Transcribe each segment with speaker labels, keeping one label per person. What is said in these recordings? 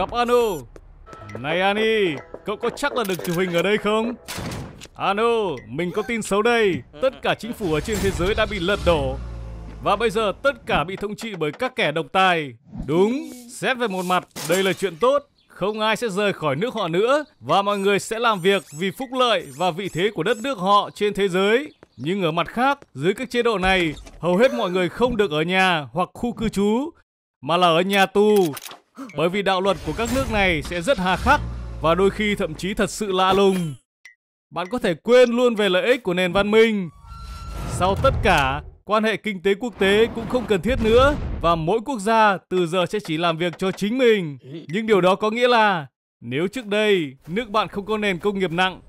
Speaker 1: gặp Anu Này Ani, cậu có chắc là được chụp hình ở đây không? Anu, mình có tin xấu đây Tất cả chính phủ ở trên thế giới đã bị lật đổ Và bây giờ tất cả bị thống trị bởi các kẻ độc tài Đúng, xét về một mặt, đây là chuyện tốt không ai sẽ rời khỏi nước họ nữa và mọi người sẽ làm việc vì phúc lợi và vị thế của đất nước họ trên thế giới. Nhưng ở mặt khác, dưới các chế độ này, hầu hết mọi người không được ở nhà hoặc khu cư trú mà là ở nhà tù bởi vì đạo luật của các nước này sẽ rất hà khắc và đôi khi thậm chí thật sự lạ lùng. Bạn có thể quên luôn về lợi ích của nền văn minh. Sau tất cả, quan hệ kinh tế quốc tế cũng không cần thiết nữa và mỗi quốc gia từ giờ sẽ chỉ làm việc cho chính mình. Nhưng điều đó có nghĩa là nếu trước đây nước bạn không có nền công nghiệp nặng,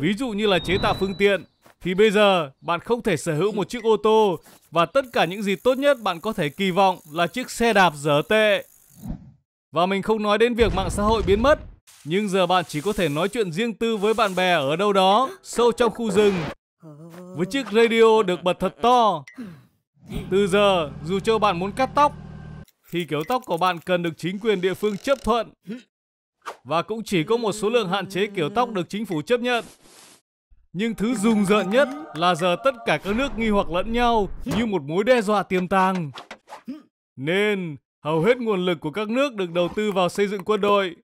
Speaker 1: ví dụ như là chế tạo phương tiện, thì bây giờ bạn không thể sở hữu một chiếc ô tô và tất cả những gì tốt nhất bạn có thể kỳ vọng là chiếc xe đạp dở tệ. Và mình không nói đến việc mạng xã hội biến mất, nhưng giờ bạn chỉ có thể nói chuyện riêng tư với bạn bè ở đâu đó, sâu trong khu rừng. Với chiếc radio được bật thật to. Từ giờ, dù cho bạn muốn cắt tóc, thì kiểu tóc của bạn cần được chính quyền địa phương chấp thuận. Và cũng chỉ có một số lượng hạn chế kiểu tóc được chính phủ chấp nhận. Nhưng thứ rùng rợn nhất là giờ tất cả các nước nghi hoặc lẫn nhau như một mối đe dọa tiềm tàng. Nên Hầu hết nguồn lực của các nước được đầu tư vào xây dựng quân đội.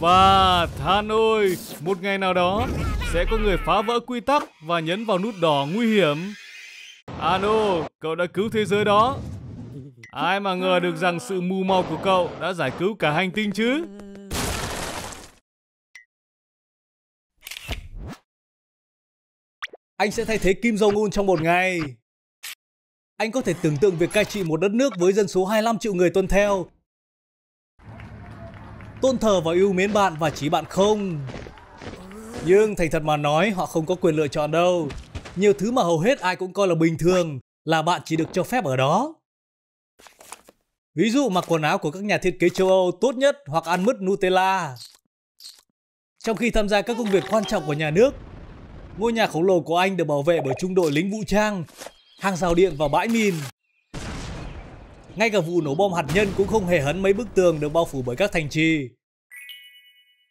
Speaker 1: Và than ôi, một ngày nào đó sẽ có người phá vỡ quy tắc và nhấn vào nút đỏ nguy hiểm. Ano, cậu đã cứu thế giới đó. Ai mà ngờ được rằng sự mù màu của cậu đã giải cứu cả hành tinh chứ? Anh sẽ thay thế Kim Jong-un trong một ngày. Anh có thể tưởng tượng việc cai trị một đất nước với dân số 25 triệu người tuân theo. Tôn thờ và yêu mến bạn và chỉ bạn không. Nhưng thành thật mà nói, họ không có quyền lựa chọn đâu. Nhiều thứ mà hầu hết ai cũng coi là bình thường là bạn chỉ được cho phép ở đó. Ví dụ mặc quần áo của các nhà thiết kế châu Âu tốt nhất hoặc ăn mứt Nutella. Trong khi tham gia các công việc quan trọng của nhà nước, ngôi nhà khổng lồ của anh được bảo vệ bởi trung đội lính vũ trang hàng rào điện và bãi mìn. Ngay cả vụ nổ bom hạt nhân cũng không hề hấn mấy bức tường được bao phủ bởi các thành trì.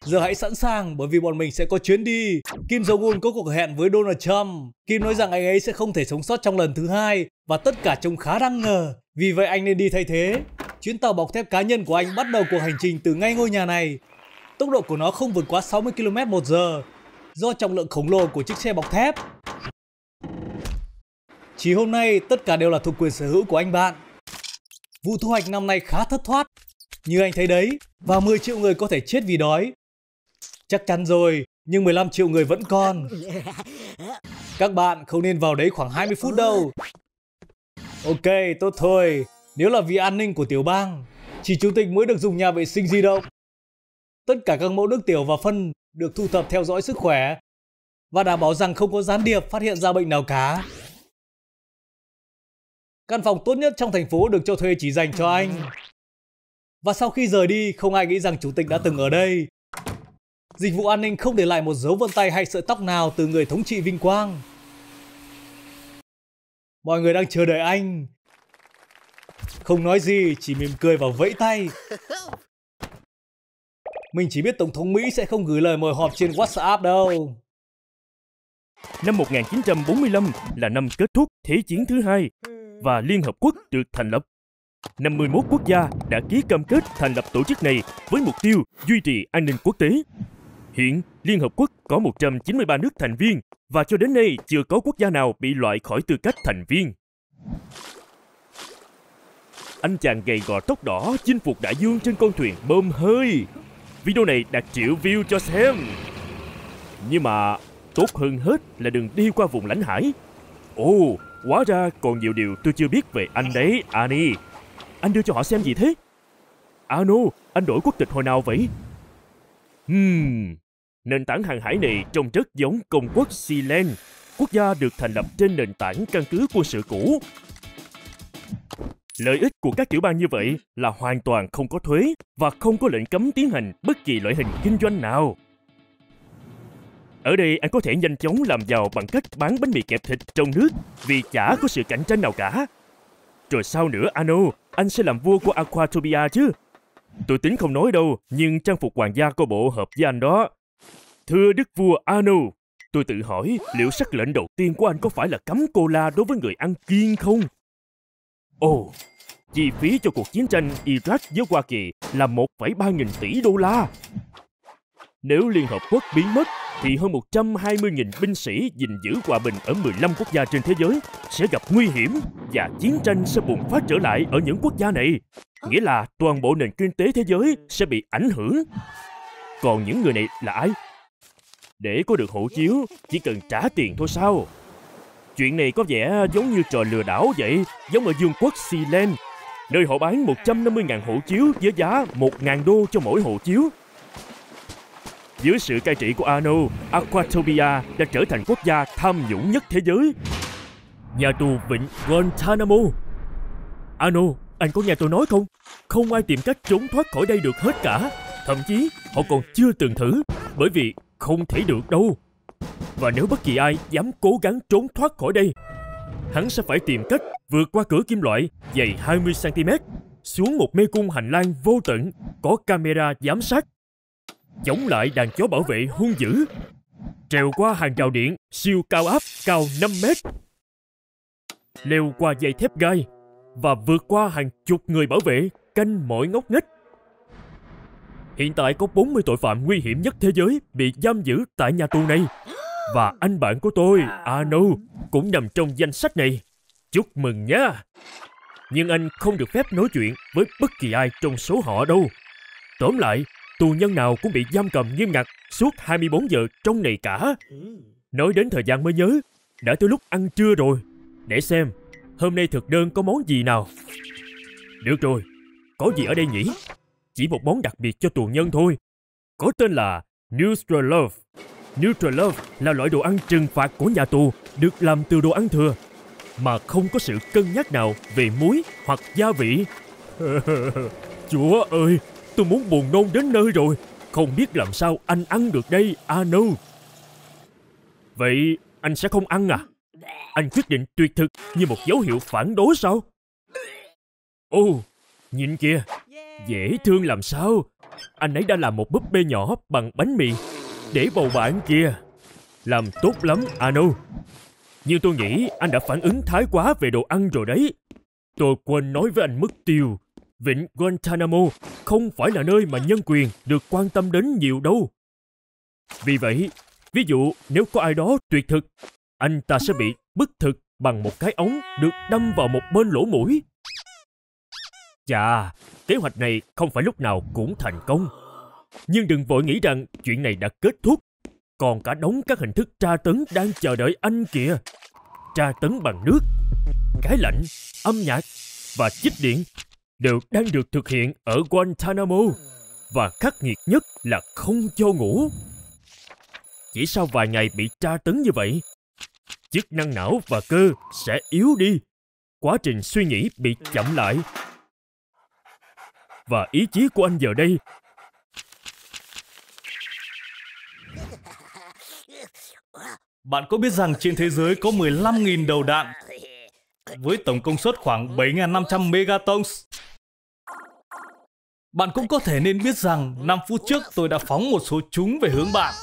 Speaker 1: Giờ hãy sẵn sàng bởi vì bọn mình sẽ có chuyến đi. Kim Jong-un có cuộc hẹn với Donald Trump. Kim nói rằng anh ấy sẽ không thể sống sót trong lần thứ hai và tất cả trông khá đáng ngờ. Vì vậy anh nên đi thay thế. Chuyến tàu bọc thép cá nhân của anh bắt đầu cuộc hành trình từ ngay ngôi nhà này. Tốc độ của nó không vượt quá 60 km một giờ do trọng lượng khổng lồ của chiếc xe bọc thép chỉ hôm nay tất cả đều là thuộc quyền sở hữu của anh bạn. Vụ thu hoạch năm nay khá thất thoát. Như anh thấy đấy, và 10 triệu người có thể chết vì đói. Chắc chắn rồi, nhưng 15 triệu người vẫn còn. Các bạn không nên vào đấy khoảng 20 phút đâu. Ok, tốt thôi. Nếu là vì an ninh của tiểu bang, chỉ chủ tịch mới được dùng nhà vệ sinh di động. Tất cả các mẫu nước tiểu và phân được thu thập theo dõi sức khỏe và đảm bảo rằng không có gián điệp phát hiện ra bệnh nào cả. Căn phòng tốt nhất trong thành phố được cho thuê chỉ dành cho anh. Và sau khi rời đi, không ai nghĩ rằng chủ tịch đã từng ở đây. Dịch vụ an ninh không để lại một dấu vân tay hay sợi tóc nào từ người thống trị vinh quang. Mọi người đang chờ đợi anh. Không nói gì, chỉ mỉm cười và vẫy tay. Mình chỉ biết Tổng thống Mỹ
Speaker 2: sẽ không gửi lời mời họp trên WhatsApp đâu. Năm 1945 là năm kết thúc Thế chiến thứ hai và Liên Hợp Quốc được thành lập. 51 quốc gia đã ký cam kết thành lập tổ chức này với mục tiêu duy trì an ninh quốc tế. Hiện, Liên Hợp Quốc có 193 nước thành viên và cho đến nay chưa có quốc gia nào bị loại khỏi tư cách thành viên. Anh chàng gầy gò tóc đỏ chinh phục đại dương trên con thuyền bơm hơi. Video này đạt triệu view cho xem. Nhưng mà tốt hơn hết là đừng đi qua vùng lãnh hải. Ồ, Hóa ra còn nhiều điều tôi chưa biết về anh đấy, Ani. Anh đưa cho họ xem gì thế? Ano, anh đổi quốc tịch hồi nào vậy? Hmm, nền tảng hàng hải này trông rất giống công quốc Sealand, quốc gia được thành lập trên nền tảng căn cứ quân sự cũ. Lợi ích của các tiểu bang như vậy là hoàn toàn không có thuế và không có lệnh cấm tiến hành bất kỳ loại hình kinh doanh nào. Ở đây anh có thể nhanh chóng làm giàu bằng cách bán bánh mì kẹp thịt trong nước vì chả có sự cạnh tranh nào cả. Rồi sau nữa Ano, anh sẽ làm vua của Aquatopia chứ. Tôi tính không nói đâu, nhưng trang phục hoàng gia của bộ hợp với anh đó. Thưa đức vua Ano, tôi tự hỏi liệu sắc lệnh đầu tiên của anh có phải là cấm cola đối với người ăn kiêng không? Ồ, oh, chi phí cho cuộc chiến tranh Iraq với Hoa Kỳ là 1,3 nghìn tỷ đô la. Nếu Liên Hợp Quốc biến mất, thì hơn 120.000 binh sĩ gìn giữ hòa bình ở 15 quốc gia trên thế giới sẽ gặp nguy hiểm và chiến tranh sẽ bùng phát trở lại ở những quốc gia này. Nghĩa là toàn bộ nền kinh tế thế giới sẽ bị ảnh hưởng. Còn những người này là ai? Để có được hộ chiếu, chỉ cần trả tiền thôi sao? Chuyện này có vẻ giống như trò lừa đảo vậy, giống ở vương quốc Sealand, nơi họ bán 150.000 hộ chiếu với giá 1.000 đô cho mỗi hộ chiếu dưới sự cai trị của Anu, Aquatopia đã trở thành quốc gia tham nhũng nhất thế giới. Nhà tù vịnh Guantanamo. Anu, anh có nghe tôi nói không? Không ai tìm cách trốn thoát khỏi đây được hết cả. Thậm chí họ còn chưa từng thử bởi vì không thể được đâu. Và nếu bất kỳ ai dám cố gắng trốn thoát khỏi đây, hắn sẽ phải tìm cách vượt qua cửa kim loại dày 20cm xuống một mê cung hành lang vô tận có camera giám sát chống lại đàn chó bảo vệ hung dữ, trèo qua hàng rào điện siêu cao áp cao 5 mét, leo qua dây thép gai và vượt qua hàng chục người bảo vệ canh mỗi ngóc ngách. Hiện tại có 40 tội phạm nguy hiểm nhất thế giới bị giam giữ tại nhà tù này. Và anh bạn của tôi, Anu cũng nằm trong danh sách này. Chúc mừng nhé! Nhưng anh không được phép nói chuyện với bất kỳ ai trong số họ đâu. Tóm lại, tù nhân nào cũng bị giam cầm nghiêm ngặt suốt 24 giờ trong này cả. Nói đến thời gian mới nhớ, đã tới lúc ăn trưa rồi. Để xem, hôm nay thực đơn có món gì nào. Được rồi, có gì ở đây nhỉ? Chỉ một món đặc biệt cho tù nhân thôi. Có tên là Neutral Love. Neutral Love là loại đồ ăn trừng phạt của nhà tù được làm từ đồ ăn thừa mà không có sự cân nhắc nào về muối hoặc gia vị. Chúa ơi, Tôi muốn buồn nôn đến nơi rồi Không biết làm sao anh ăn được đây anu Vậy anh sẽ không ăn à Anh quyết định tuyệt thực Như một dấu hiệu phản đối sao ô Nhìn kìa Dễ thương làm sao Anh ấy đã làm một búp bê nhỏ bằng bánh mì Để bầu bạn kìa Làm tốt lắm anu Nhưng tôi nghĩ anh đã phản ứng thái quá về đồ ăn rồi đấy Tôi quên nói với anh mất tiêu Vịnh Guantanamo không phải là nơi mà nhân quyền được quan tâm đến nhiều đâu. Vì vậy, ví dụ nếu có ai đó tuyệt thực, anh ta sẽ bị bức thực bằng một cái ống được đâm vào một bên lỗ mũi. Chà, kế hoạch này không phải lúc nào cũng thành công. Nhưng đừng vội nghĩ rằng chuyện này đã kết thúc. Còn cả đống các hình thức tra tấn đang chờ đợi anh kìa. Tra tấn bằng nước, cái lạnh, âm nhạc và chích điện đều đang được thực hiện ở Guantanamo và khắc nghiệt nhất là không cho ngủ. Chỉ sau vài ngày bị tra tấn như vậy, chức năng não và cơ sẽ yếu đi. Quá trình suy nghĩ bị chậm lại. Và ý chí của anh giờ đây
Speaker 1: Bạn có biết rằng trên thế giới có 15.000 đầu đạn với tổng công suất khoảng 7.500 megatons bạn cũng có thể nên biết rằng 5 phút trước tôi đã phóng một số chúng về hướng bạn.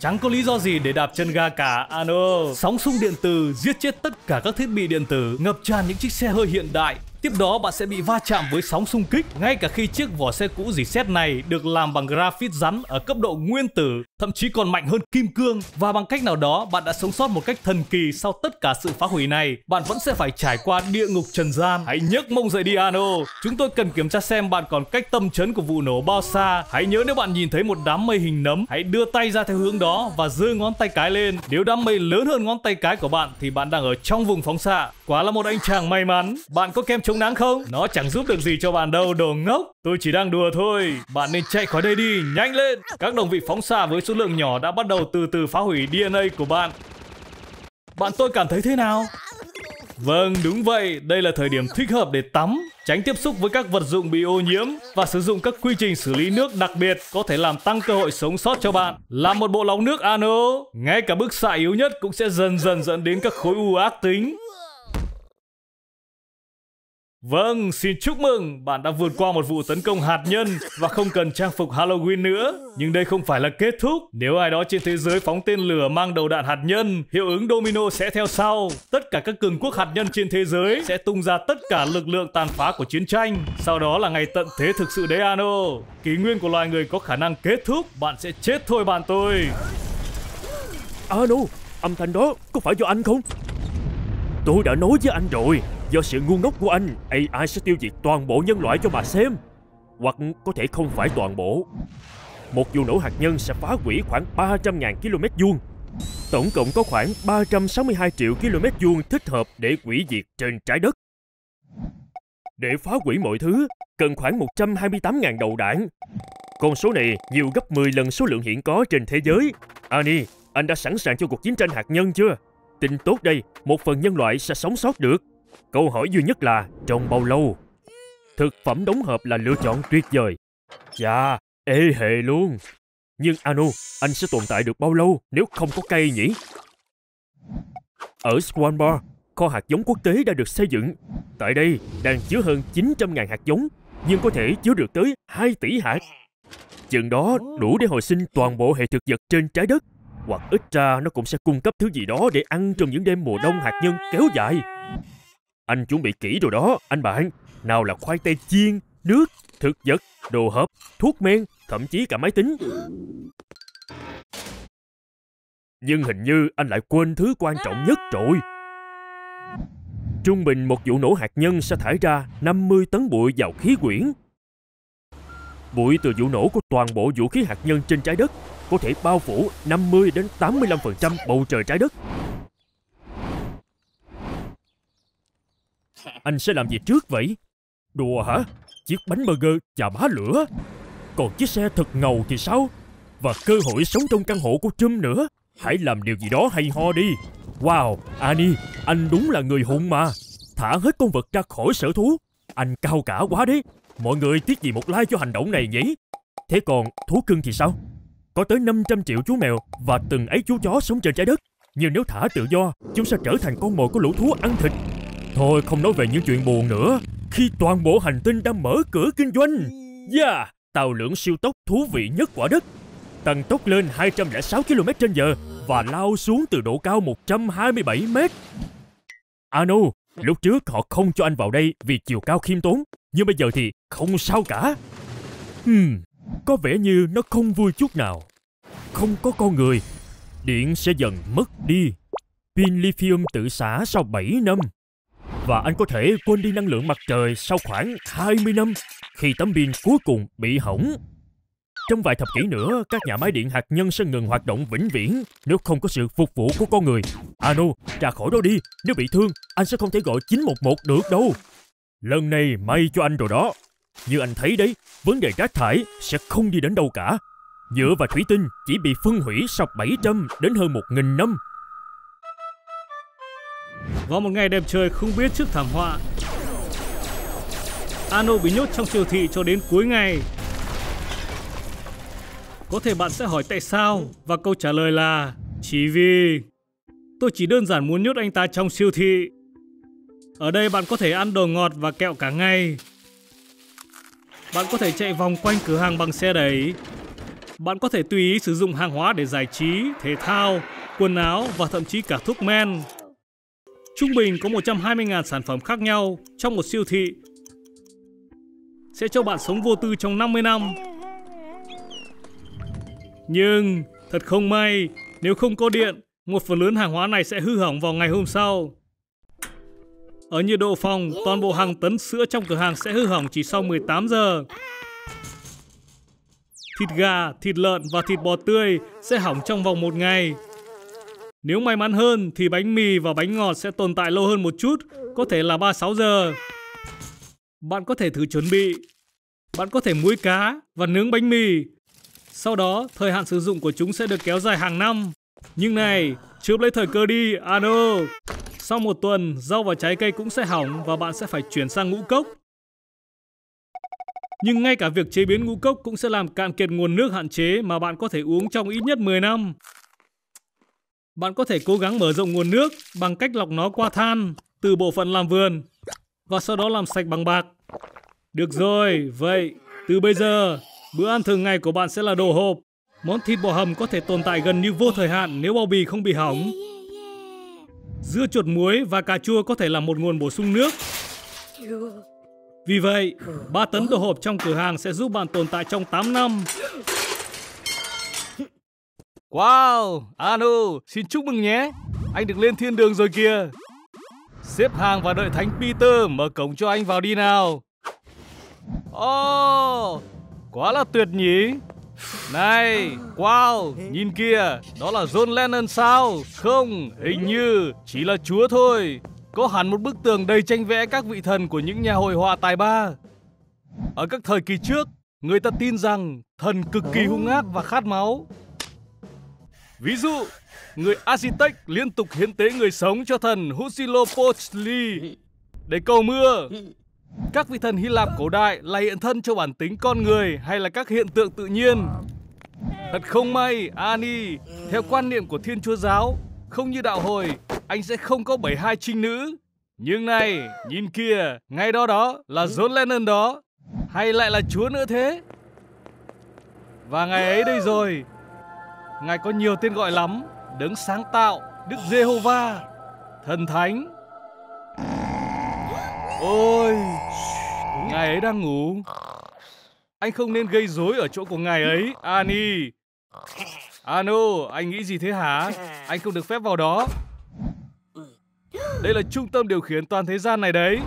Speaker 1: Chẳng có lý do gì để đạp chân ga cả, Ano. Sóng xung điện từ giết chết tất cả các thiết bị điện tử, ngập tràn những chiếc xe hơi hiện đại, Tiếp đó bạn sẽ bị va chạm với sóng xung kích ngay cả khi chiếc vỏ xe cũ dì xét này được làm bằng graphite rắn ở cấp độ nguyên tử, thậm chí còn mạnh hơn kim cương và bằng cách nào đó bạn đã sống sót một cách thần kỳ sau tất cả sự phá hủy này, bạn vẫn sẽ phải trải qua địa ngục trần gian. Hãy nhấc mông dậy đi Ano. Chúng tôi cần kiểm tra xem bạn còn cách tâm chấn của vụ nổ bao xa. Hãy nhớ nếu bạn nhìn thấy một đám mây hình nấm, hãy đưa tay ra theo hướng đó và giơ ngón tay cái lên. Nếu đám mây lớn hơn ngón tay cái của bạn thì bạn đang ở trong vùng phóng xạ. Quá là một anh chàng may mắn. Bạn có kem chống chống nắng không? Nó chẳng giúp được gì cho bạn đâu, đồ ngốc. Tôi chỉ đang đùa thôi. Bạn nên chạy khỏi đây đi, nhanh lên. Các đồng vị phóng xạ với số lượng nhỏ đã bắt đầu từ từ phá hủy DNA của bạn. Bạn tôi cảm thấy thế nào? Vâng, đúng vậy, đây là thời điểm thích hợp để tắm, tránh tiếp xúc với các vật dụng bị ô nhiễm và sử dụng các quy trình xử lý nước đặc biệt có thể làm tăng cơ hội sống sót cho bạn. Làm một bộ lọc nước ano, ngay cả bức xạ yếu nhất cũng sẽ dần dần dẫn đến các khối u ác tính. Vâng, xin chúc mừng, bạn đã vượt qua một vụ tấn công hạt nhân và không cần trang phục Halloween nữa. Nhưng đây không phải là kết thúc. Nếu ai đó trên thế giới phóng tên lửa mang đầu đạn hạt nhân, hiệu ứng domino sẽ theo sau. Tất cả các cường quốc hạt nhân trên thế giới sẽ tung ra tất cả lực lượng tàn phá của chiến tranh. Sau đó là ngày tận thế thực sự đấy Ano. Kỷ nguyên của loài người có khả
Speaker 2: năng kết thúc, bạn sẽ chết thôi bạn tôi. Ano, âm thanh đó có phải do anh không? Tôi đã nói với anh rồi, Do sự ngu ngốc của anh, AI sẽ tiêu diệt toàn bộ nhân loại cho bà xem. Hoặc có thể không phải toàn bộ. Một vụ nổ hạt nhân sẽ phá hủy khoảng 300.000 km vuông. Tổng cộng có khoảng 362 triệu km vuông thích hợp để hủy diệt trên trái đất. Để phá hủy mọi thứ, cần khoảng 128.000 đầu đạn. Con số này nhiều gấp 10 lần số lượng hiện có trên thế giới. Ani, anh đã sẵn sàng cho cuộc chiến tranh hạt nhân chưa? Tin tốt đây, một phần nhân loại sẽ sống sót được. Câu hỏi duy nhất là trong bao lâu? Thực phẩm đóng hộp là lựa chọn tuyệt vời. Chà, ê hề luôn. Nhưng Anu, anh sẽ tồn tại được bao lâu nếu không có cây nhỉ? Ở Swanbar, kho hạt giống quốc tế đã được xây dựng. Tại đây đang chứa hơn 900.000 hạt giống, nhưng có thể chứa được tới 2 tỷ hạt. Chừng đó đủ để hồi sinh toàn bộ hệ thực vật trên trái đất, hoặc ít ra nó cũng sẽ cung cấp thứ gì đó để ăn trong những đêm mùa đông hạt nhân kéo dài. Anh chuẩn bị kỹ rồi đó, anh bạn. Nào là khoai tây chiên, nước, thực vật, đồ hộp, thuốc men, thậm chí cả máy tính. Nhưng hình như anh lại quên thứ quan trọng nhất rồi. Trung bình một vụ nổ hạt nhân sẽ thải ra 50 tấn bụi vào khí quyển. Bụi từ vụ nổ của toàn bộ vũ khí hạt nhân trên trái đất có thể bao phủ 50 đến 85% bầu trời trái đất. Anh sẽ làm gì trước vậy? Đùa hả? Chiếc bánh burger chà bá lửa. Còn chiếc xe thật ngầu thì sao? Và cơ hội sống trong căn hộ của Trump nữa. Hãy làm điều gì đó hay ho đi. Wow, Annie, anh đúng là người hùng mà. Thả hết con vật ra khỏi sở thú. Anh cao cả quá đấy. Mọi người tiếc gì một like cho hành động này nhỉ? Thế còn thú cưng thì sao? Có tới 500 triệu chú mèo và từng ấy chú chó sống trên trái đất. Nhưng nếu thả tự do, chúng sẽ trở thành con mồi của lũ thú ăn thịt Thôi không nói về những chuyện buồn nữa Khi toàn bộ hành tinh đang mở cửa kinh doanh Yeah, dạ, tàu lưỡng siêu tốc thú vị nhất quả đất Tăng tốc lên 206 km trên giờ và lao xuống từ độ cao 127 m anu lúc trước họ không cho anh vào đây vì chiều cao khiêm tốn Nhưng bây giờ thì không sao cả Hmm, có vẻ như nó không vui chút nào Không có con người Điện sẽ dần mất đi Pin lithium tự xả sau 7 năm và anh có thể quên đi năng lượng mặt trời sau khoảng 20 năm khi tấm pin cuối cùng bị hỏng. Trong vài thập kỷ nữa, các nhà máy điện hạt nhân sẽ ngừng hoạt động vĩnh viễn nếu không có sự phục vụ của con người. Ano, ra khỏi đó đi, nếu bị thương, anh sẽ không thể gọi 911 được đâu. Lần này may cho anh rồi đó. Như anh thấy đấy, vấn đề rác thải sẽ không đi đến đâu cả. nhựa và thủy tinh chỉ bị phân hủy sau 700 đến hơn 1.000 năm vào một ngày đẹp trời không biết trước thảm họa,
Speaker 1: Ano bị nhốt trong siêu thị cho đến cuối ngày. Có thể bạn sẽ hỏi tại sao và câu trả lời là chỉ vì tôi chỉ đơn giản muốn nhốt anh ta trong siêu thị. Ở đây bạn có thể ăn đồ ngọt và kẹo cả ngày. Bạn có thể chạy vòng quanh cửa hàng bằng xe đẩy. Bạn có thể tùy ý sử dụng hàng hóa để giải trí, thể thao, quần áo và thậm chí cả thuốc men. Trung bình có 120.000 sản phẩm khác nhau trong một siêu thị sẽ cho bạn sống vô tư trong 50 năm. Nhưng thật không may, nếu không có điện, một phần lớn hàng hóa này sẽ hư hỏng vào ngày hôm sau. Ở nhiệt độ phòng, toàn bộ hàng tấn sữa trong cửa hàng sẽ hư hỏng chỉ sau 18 giờ. Thịt gà, thịt lợn và thịt bò tươi sẽ hỏng trong vòng một ngày. Nếu may mắn hơn thì bánh mì và bánh ngọt sẽ tồn tại lâu hơn một chút, có thể là 36 giờ. Bạn có thể thử chuẩn bị. Bạn có thể muối cá và nướng bánh mì. Sau đó, thời hạn sử dụng của chúng sẽ được kéo dài hàng năm. Nhưng này, chưa lấy thời cơ đi, Ano. Sau một tuần, rau và trái cây cũng sẽ hỏng và bạn sẽ phải chuyển sang ngũ cốc. Nhưng ngay cả việc chế biến ngũ cốc cũng sẽ làm cạn kiệt nguồn nước hạn chế mà bạn có thể uống trong ít nhất 10 năm. Bạn có thể cố gắng mở rộng nguồn nước bằng cách lọc nó qua than từ bộ phận làm vườn và sau đó làm sạch bằng bạc. Được rồi, vậy từ bây giờ, bữa ăn thường ngày của bạn sẽ là đồ hộp. Món thịt bò hầm có thể tồn tại gần như vô thời hạn nếu bao bì không bị hỏng. Dưa chuột muối và cà chua có thể là một nguồn bổ sung nước. Vì vậy, 3 tấn đồ hộp trong cửa hàng sẽ giúp bạn tồn tại trong 8 năm. Wow, Anu, xin chúc mừng nhé. Anh được lên thiên đường rồi kìa. Xếp hàng và đợi Thánh Peter mở cổng cho anh vào đi nào. Oh, quá là tuyệt nhỉ. Này, wow, nhìn kìa, đó là John Lennon sao? Không, hình như chỉ là chúa thôi. Có hẳn một bức tường đầy tranh vẽ các vị thần của những nhà hội họa tài ba. Ở các thời kỳ trước, người ta tin rằng thần cực kỳ hung ác và khát máu, Ví dụ, người Aztec liên tục hiến tế người sống cho thần Huitzilopochtli để cầu mưa. Các vị thần Hy Lạp cổ đại là hiện thân cho bản tính con người hay là các hiện tượng tự nhiên. Thật không may, Ani, theo quan niệm của Thiên Chúa Giáo, không như đạo hồi, anh sẽ không có 72 trinh nữ. Nhưng này, nhìn kia, ngay đó đó là John Lennon đó. Hay lại là Chúa nữa thế? Và ngày ấy đây rồi, Ngài có nhiều tên gọi lắm, đấng sáng tạo, Đức Giê-hô-va, thần thánh. Ôi, ngài ấy đang ngủ. Anh không nên gây rối ở chỗ của ngài ấy, Ani. Ano, anh nghĩ gì thế hả? Anh không được phép vào đó. Đây là trung tâm điều khiển toàn thế gian này đấy.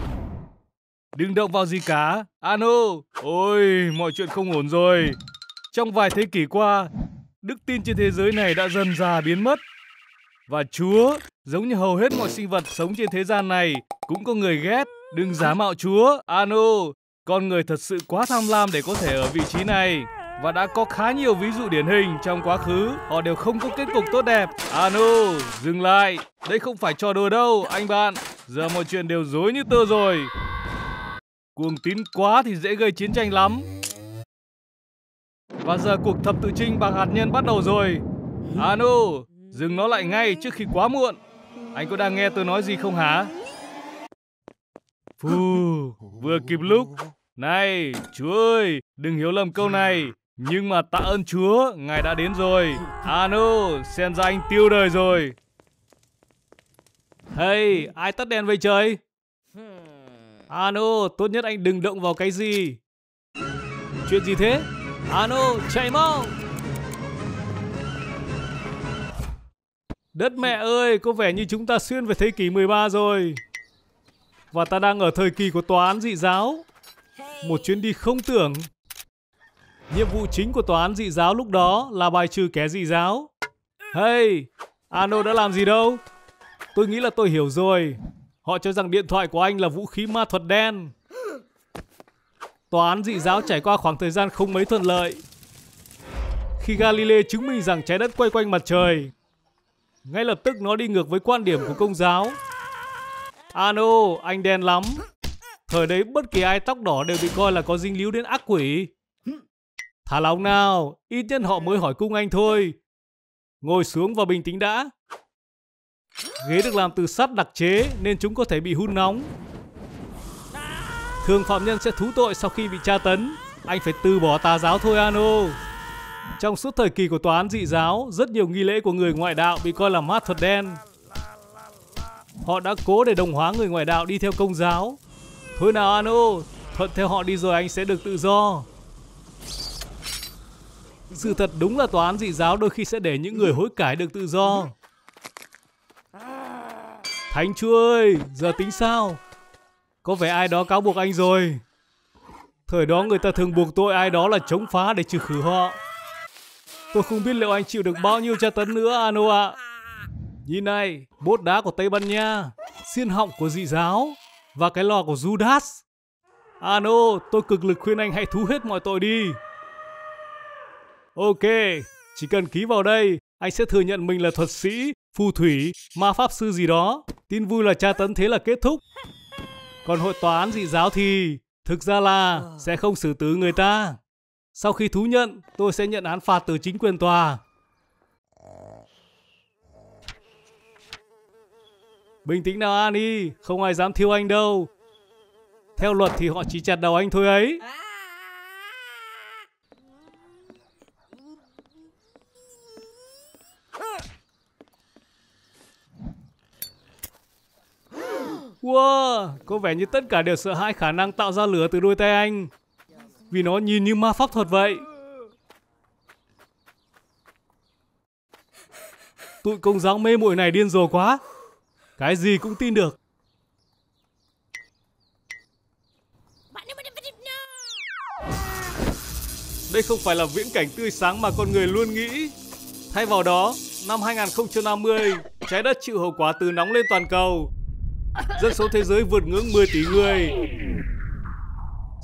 Speaker 1: Đừng động vào gì cả. Ano, ôi, mọi chuyện không ổn rồi. Trong vài thế kỷ qua, đức tin trên thế giới này đã dần già biến mất. Và Chúa, giống như hầu hết mọi sinh vật sống trên thế gian này, cũng có người ghét. Đừng giả mạo Chúa, Ano. Con người thật sự quá tham lam để có thể ở vị trí này. Và đã có khá nhiều ví dụ điển hình trong quá khứ, họ đều không có kết cục tốt đẹp. Ano, dừng lại. Đây không phải trò đùa đâu, anh bạn. Giờ mọi chuyện đều dối như tơ rồi. Cuồng tín quá thì dễ gây chiến tranh lắm. Và giờ cuộc thập tự trinh bằng hạt nhân bắt đầu rồi. Anu, dừng nó lại ngay trước khi quá muộn. Anh có đang nghe tôi nói gì không hả? Phù, vừa kịp lúc. Này, Chúa ơi, đừng hiểu lầm câu này. Nhưng mà tạ ơn Chúa, Ngài đã đến rồi. Anu, xem ra anh tiêu đời rồi. Hey, ai tắt đèn vậy trời? Anu, tốt nhất anh đừng động vào cái gì. Chuyện gì thế? Ano chạy mau Đất mẹ ơi có vẻ như chúng ta xuyên về thế kỷ 13 rồi Và ta đang ở thời kỳ của tòa án dị giáo Một chuyến đi không tưởng Nhiệm vụ chính của tòa án dị giáo lúc đó là bài trừ kẻ dị giáo Hey Ano đã làm gì đâu Tôi nghĩ là tôi hiểu rồi Họ cho rằng điện thoại của anh là vũ khí ma thuật đen Tòa án dị giáo trải qua khoảng thời gian không mấy thuận lợi khi Galilei chứng minh rằng trái đất quay quanh mặt trời. Ngay lập tức nó đi ngược với quan điểm của công giáo. Ano, anh đen lắm. Thời đấy bất kỳ ai tóc đỏ đều bị coi là có dinh líu đến ác quỷ. Thả lỏng nào, ít nhất họ mới hỏi cung anh thôi. Ngồi xuống và bình tĩnh đã. Ghế được làm từ sắt đặc chế nên chúng có thể bị hun nóng, Thường phạm nhân sẽ thú tội sau khi bị tra tấn. Anh phải từ bỏ tà giáo thôi Ano. Trong suốt thời kỳ của tòa án dị giáo, rất nhiều nghi lễ của người ngoại đạo bị coi là mát thuật đen. Họ đã cố để đồng hóa người ngoại đạo đi theo công giáo. Thôi nào Ano, thuận theo họ đi rồi anh sẽ được tự do. Sự thật đúng là tòa án dị giáo đôi khi sẽ để những người hối cải được tự do. Thánh chúa ơi, giờ tính sao? Có vẻ ai đó cáo buộc anh rồi. Thời đó người ta thường buộc tội ai đó là chống phá để trừ khử họ. Tôi không biết liệu anh chịu được bao nhiêu tra tấn nữa Ano ạ. Nhìn này, bốt đá của Tây Ban Nha, xiên họng của dị giáo và cái lò của Judas. Ano, tôi cực lực khuyên anh hãy thú hết mọi tội đi. Ok, chỉ cần ký vào đây, anh sẽ thừa nhận mình là thuật sĩ, phù thủy, ma pháp sư gì đó. Tin vui là tra tấn thế là kết thúc. Còn hội toán dị giáo thì thực ra là ờ. sẽ không xử tứ người ta. Sau khi thú nhận, tôi sẽ nhận án phạt từ chính quyền tòa. Bình tĩnh nào Ani, không ai dám thiêu anh đâu. Theo luật thì họ chỉ chặt đầu anh thôi ấy. À, Wow, có vẻ như tất cả đều sợ hãi khả năng tạo ra lửa từ đôi tay anh. Vì nó nhìn như ma pháp thuật vậy. Tụi công giáo mê muội này điên rồ quá. Cái gì cũng tin được. Đây không phải là viễn cảnh tươi sáng mà con người luôn nghĩ. Thay vào đó, năm 2050, trái đất chịu hậu quả từ nóng lên toàn cầu Dân số thế giới vượt ngưỡng 10 tỷ người.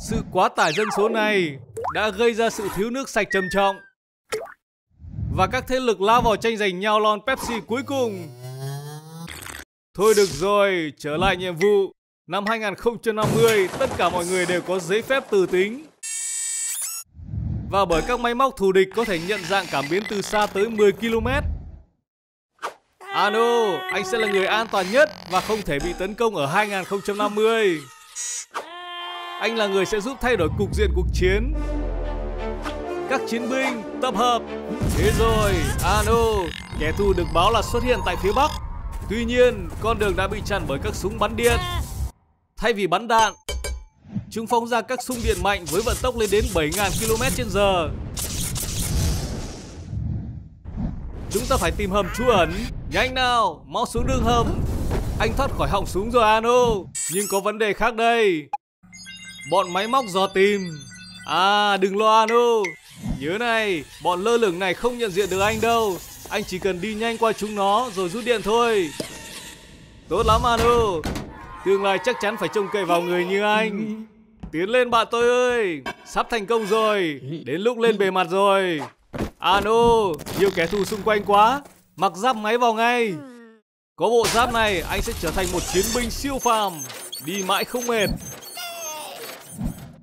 Speaker 1: Sự quá tải dân số này đã gây ra sự thiếu nước sạch trầm trọng. Và các thế lực lao vào tranh giành nhau lon Pepsi cuối cùng. Thôi được rồi, trở lại nhiệm vụ. Năm 2050, tất cả mọi người đều có giấy phép từ tính. Và bởi các máy móc thù địch có thể nhận dạng cảm biến từ xa tới 10 km, Ano, anh sẽ là người an toàn nhất và không thể bị tấn công ở 2050. Anh là người sẽ giúp thay đổi cục diện cuộc chiến. Các chiến binh tập hợp. Thế rồi, Ano, kẻ thù được báo là xuất hiện tại phía bắc. Tuy nhiên, con đường đã bị chặn bởi các súng bắn điện. Thay vì bắn đạn, chúng phóng ra các súng điện mạnh với vận tốc lên đến 7.000 km/h. Chúng ta phải tìm hầm trú ẩn Nhanh nào, mau xuống đường hầm Anh thoát khỏi họng súng rồi Anu, Nhưng có vấn đề khác đây Bọn máy móc dò tìm À đừng lo Anu, Nhớ này, bọn lơ lửng này không nhận diện được anh đâu Anh chỉ cần đi nhanh qua chúng nó rồi rút điện thôi Tốt lắm Anu, Tương lai chắc chắn phải trông cậy vào người như anh Tiến lên bạn tôi ơi Sắp thành công rồi Đến lúc lên bề mặt rồi Anu, Nhiều kẻ thù xung quanh quá Mặc giáp máy vào ngay ừ. Có bộ giáp này anh sẽ trở thành một chiến binh siêu phàm Đi mãi không mệt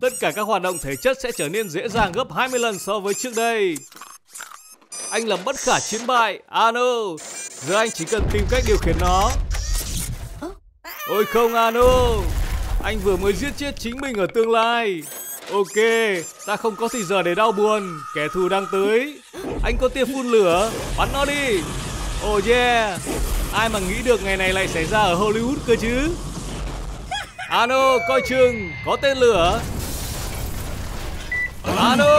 Speaker 1: Tất cả các hoạt động thể chất sẽ trở nên dễ dàng gấp 20 lần so với trước đây Anh là bất khả chiến bại Anu. Giờ anh chỉ cần tìm cách điều khiển nó Ôi không Anu. Anh vừa mới giết chết chính mình ở tương lai Ok, ta không có thì giờ để đau buồn Kẻ thù đang tới Anh có tia phun lửa Bắn nó đi Oh yeah Ai mà nghĩ được ngày này lại xảy ra ở Hollywood cơ chứ Ano coi chừng Có tên lửa Ano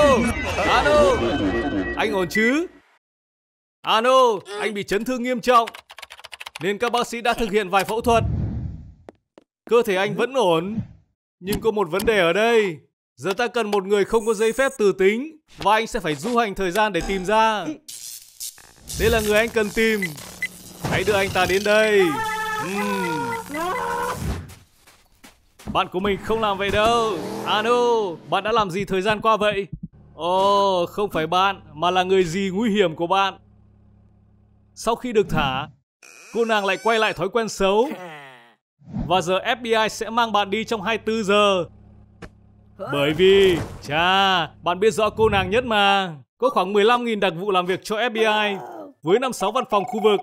Speaker 1: Ano Anh ổn chứ Ano Anh bị chấn thương nghiêm trọng Nên các bác sĩ đã thực hiện vài phẫu thuật Cơ thể anh vẫn ổn Nhưng có một vấn đề ở đây Giờ ta cần một người không có giấy phép từ tính Và anh sẽ phải du hành thời gian để tìm ra đây là người anh cần tìm Hãy đưa anh ta đến đây uhm. Bạn của mình không làm vậy đâu Anu, bạn đã làm gì thời gian qua vậy? Ồ, oh, không phải bạn Mà là người gì nguy hiểm của bạn Sau khi được thả Cô nàng lại quay lại thói quen xấu Và giờ FBI sẽ mang bạn đi trong 24 giờ Bởi vì cha, bạn biết rõ cô nàng nhất mà Có khoảng 15.000 đặc vụ làm việc cho FBI với 56 văn phòng khu vực.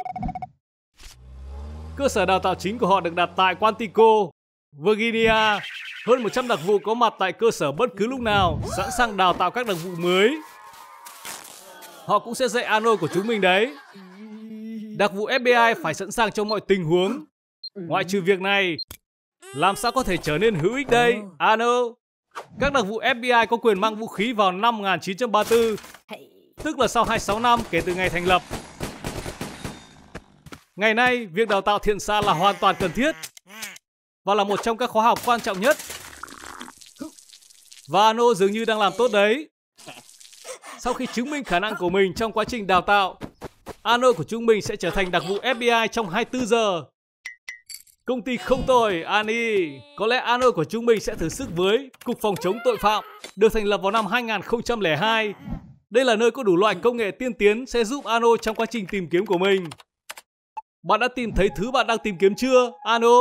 Speaker 1: Cơ sở đào tạo chính của họ được đặt tại Quantico, Virginia. Hơn 100 đặc vụ có mặt tại cơ sở bất cứ lúc nào, sẵn sàng đào tạo các đặc vụ mới. Họ cũng sẽ dạy Ano của chúng mình đấy. Đặc vụ FBI phải sẵn sàng trong mọi tình huống. Ngoại trừ việc này, làm sao có thể trở nên hữu ích đây, Ano? Các đặc vụ FBI có quyền mang vũ khí vào năm 1934, tức là sau 26 năm kể từ ngày thành lập. Ngày nay, việc đào tạo thiện xa là hoàn toàn cần thiết và là một trong các khóa học quan trọng nhất. Và Ano dường như đang làm tốt đấy. Sau khi chứng minh khả năng của mình trong quá trình đào tạo, Ano của chúng mình sẽ trở thành đặc vụ FBI trong 24 giờ. Công ty không tồi, Ani. Có lẽ Ano của chúng mình sẽ thử sức với Cục Phòng chống tội phạm, được thành lập vào năm 2002. Đây là nơi có đủ loại công nghệ tiên tiến sẽ giúp Ano trong quá trình tìm kiếm của mình. Bạn đã tìm thấy thứ bạn đang tìm kiếm chưa, Ano?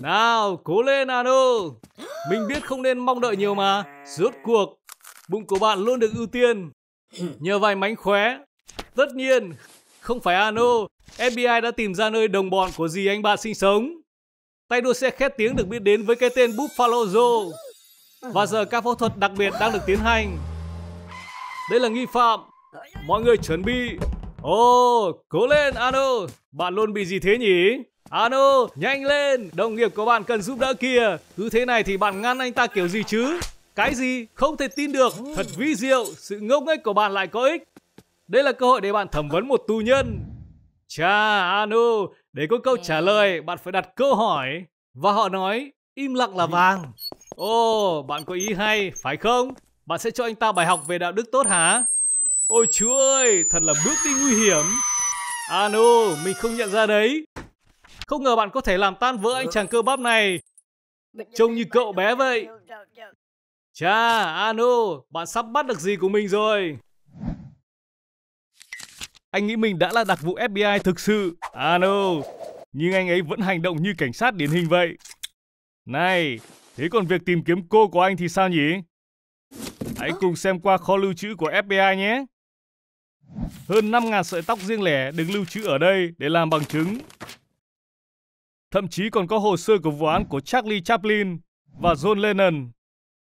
Speaker 1: Nào, cố lên Ano! Mình biết không nên mong đợi nhiều mà. Rốt cuộc, bụng của bạn luôn được ưu tiên. Nhờ vài mánh khóe. Tất nhiên, không phải Ano, FBI đã tìm ra nơi đồng bọn của gì anh bạn sinh sống. Tay đua xe khét tiếng được biết đến với cái tên Buffalo Joe. Và giờ các phẫu thuật đặc biệt đang được tiến hành. Đây là nghi phạm. Mọi người chuẩn bị Ồ, oh, cố lên Ano, bạn luôn bị gì thế nhỉ? Ano, nhanh lên, đồng nghiệp của bạn cần giúp đỡ kia. Cứ thế này thì bạn ngăn anh ta kiểu gì chứ? Cái gì? Không thể tin được, thật vi diệu, sự ngốc nghếch của bạn lại có ích. Đây là cơ hội để bạn thẩm vấn một tù nhân. Chà, Ano, để có câu trả lời, bạn phải đặt câu hỏi. Và họ nói, im lặng là vàng. Ồ, oh, bạn có ý hay, phải không? Bạn sẽ cho anh ta bài học về đạo đức tốt hả? Ôi chúa ơi, thật là bước đi nguy hiểm. À no, mình không nhận ra đấy. Không ngờ bạn có thể làm tan vỡ anh chàng cơ bắp này. Trông như cậu bé vậy. Chà, Ano, à, bạn sắp bắt được gì của mình rồi. Anh nghĩ mình đã là đặc vụ FBI thực sự. Ano, à, nhưng anh ấy vẫn hành động như cảnh sát điển hình vậy. Này, thế còn việc tìm kiếm cô của anh thì sao nhỉ? Hãy cùng xem qua kho lưu trữ của FBI nhé. Hơn 5.000 sợi tóc riêng lẻ được lưu trữ ở đây để làm bằng chứng. Thậm chí còn có hồ sơ của vụ án của Charlie Chaplin và John Lennon.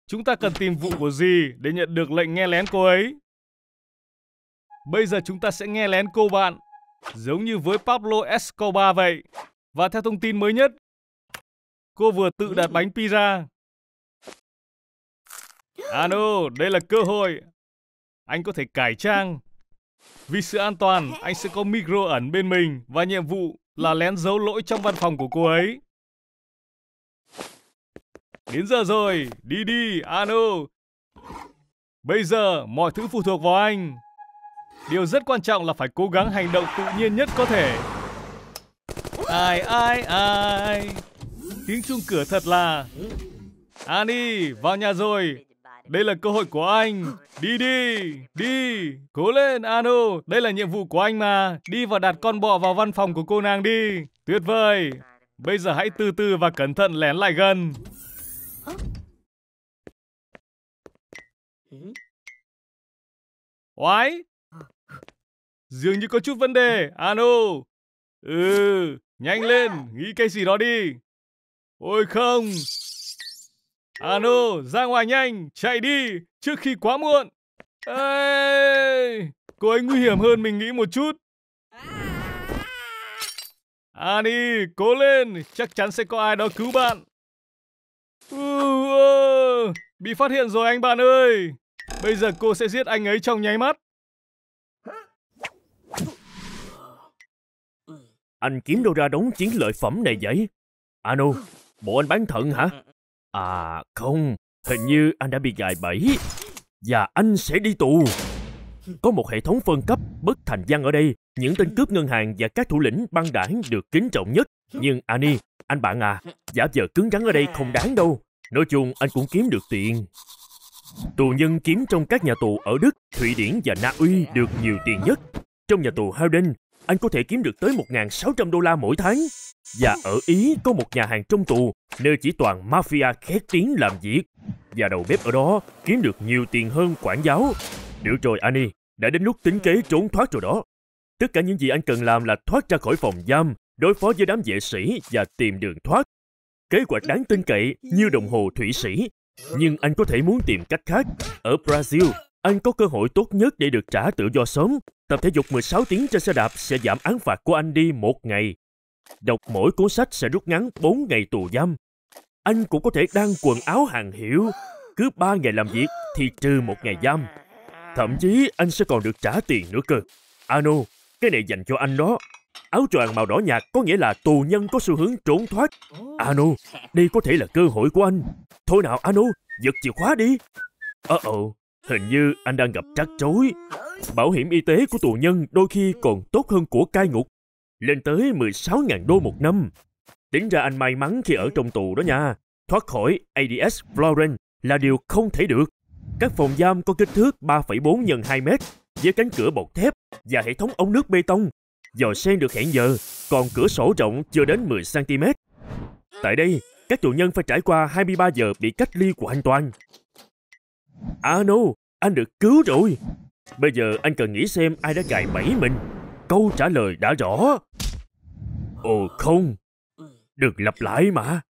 Speaker 1: Chúng ta cần tìm vụ của gì để nhận được lệnh nghe lén cô ấy. Bây giờ chúng ta sẽ nghe lén cô bạn, giống như với Pablo Escobar vậy. Và theo thông tin mới nhất, cô vừa tự đặt bánh pizza. Ano, đây là cơ hội. Anh có thể cải trang vì sự an toàn, anh sẽ có micro ẩn bên mình và nhiệm vụ là lén giấu lỗi trong văn phòng của cô ấy. Đến giờ rồi, đi đi, Anu. Bây giờ, mọi thứ phụ thuộc vào anh. Điều rất quan trọng là phải cố gắng hành động tự nhiên nhất có thể. Ai, ai, ai. Tiếng chuông cửa thật là... Ani, vào nhà rồi. Đây là cơ hội của anh. Đi đi, đi. Cố lên, Ano. Đây là nhiệm vụ của anh mà. Đi và đặt con bọ vào văn phòng của cô nàng đi. Tuyệt vời. Bây giờ hãy từ từ và cẩn thận lén lại gần. Oái! Dường như có chút vấn đề. Ano! Ừ, nhanh lên, nghĩ cái gì đó đi. Ôi không, Anu, ra ngoài nhanh, chạy đi, trước khi quá muộn. Ê, cô ấy nguy hiểm hơn mình nghĩ một chút. Ani, cố lên, chắc chắn sẽ có ai đó cứu bạn. Uh, bị phát hiện rồi anh bạn ơi. Bây giờ cô sẽ giết anh ấy trong nháy mắt.
Speaker 2: Anh kiếm đâu ra đống chiến lợi phẩm này vậy? Anu, bộ anh bán thận hả? À không, hình như anh đã bị gài bẫy Và anh sẽ đi tù Có một hệ thống phân cấp bất thành văn ở đây Những tên cướp ngân hàng và các thủ lĩnh băng đảng được kính trọng nhất Nhưng Ani, anh bạn à Giả vờ cứng rắn ở đây không đáng đâu Nói chung anh cũng kiếm được tiền Tù nhân kiếm trong các nhà tù ở Đức, Thụy Điển và Na Uy được nhiều tiền nhất. Trong nhà tù Howden, anh có thể kiếm được tới 1.600 đô la mỗi tháng. Và ở Ý có một nhà hàng trong tù nơi chỉ toàn mafia khét tiếng làm việc và đầu bếp ở đó kiếm được nhiều tiền hơn quản giáo. Được rồi Annie, đã đến lúc tính kế trốn thoát rồi đó. Tất cả những gì anh cần làm là thoát ra khỏi phòng giam, đối phó với đám vệ sĩ và tìm đường thoát. Kế hoạch đáng tin cậy như đồng hồ thủy sĩ, nhưng anh có thể muốn tìm cách khác. Ở Brazil, anh có cơ hội tốt nhất để được trả tự do sớm. Tập thể dục 16 tiếng trên xe đạp sẽ giảm án phạt của anh đi một ngày. Đọc mỗi cuốn sách sẽ rút ngắn 4 ngày tù giam. Anh cũng có thể đăng quần áo hàng hiệu. Cứ 3 ngày làm việc thì trừ một ngày giam. Thậm chí anh sẽ còn được trả tiền nữa cơ. Ano, cái này dành cho anh đó. Áo choàng màu đỏ nhạt có nghĩa là tù nhân có xu hướng trốn thoát. Ano, đây có thể là cơ hội của anh. Thôi nào Ano, giật chìa khóa đi. Ờ uh hình như anh đang gặp trắc trối. Bảo hiểm y tế của tù nhân đôi khi còn tốt hơn của cai ngục lên tới 16.000 đô một năm. Tính ra anh may mắn khi ở trong tù đó nha. Thoát khỏi ADS Florence là điều không thể được. Các phòng giam có kích thước 3,4 x 2 mét với cánh cửa bọc thép và hệ thống ống nước bê tông. Giò sen được hẹn giờ, còn cửa sổ rộng chưa đến 10cm. Tại đây, các tù nhân phải trải qua 23 giờ bị cách ly của anh toàn. Ano, à, anh được cứu rồi. Bây giờ anh cần nghĩ xem ai đã cài bẫy mình câu trả lời đã rõ. Ồ ờ, không, được lặp lại mà.